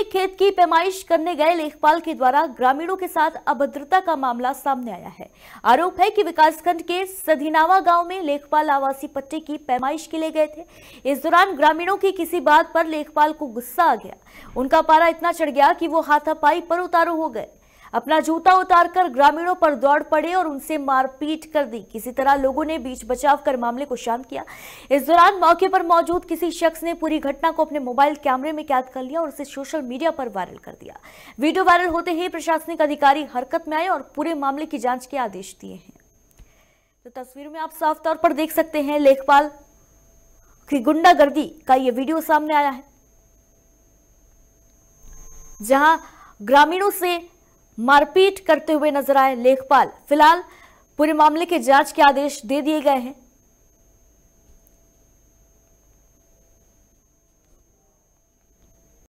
अपने खेत की पैमाइश करने गए लेखपाल के द्वारा ग्रामीणों के साथ अभद्रता का मामला सामने आया है आरोप है कि विकासखंड के सधिनावा गांव में लेखपाल आवासीय पट्टे की पैमाइश के लिए गए थे इस दौरान ग्रामीणों की किसी बात पर लेखपाल को गुस्सा आ गया उनका पारा इतना चढ़ गया कि वो हाथापाई पर उतारू हो गए अपना जूता उतारकर ग्रामीणों पर दौड़ पड़े और उनसे मारपीट कर दी किसी तरह लोगों ने बीच बचाव कर मामले को शांत किया इस दौरान मौके पर मौजूद किसी शख्स ने पूरी घटना को अपने मोबाइल कैमरे में कैद कर लिया और उसे सोशल मीडिया पर वायरल कर दिया वीडियो वायरल होते ही प्रशासनिक अधिकारी हरकत में आए और पूरे मामले की जांच के आदेश दिए हैं तो तस्वीर में आप साफ तौर पर देख सकते हैं लेखपाल की गुंडागर्दी का ये वीडियो सामने आया है जहां ग्रामीणों से मारपीट करते हुए नजर आए लेखपाल फिलहाल पूरे मामले के जांच के आदेश दे दिए गए हैं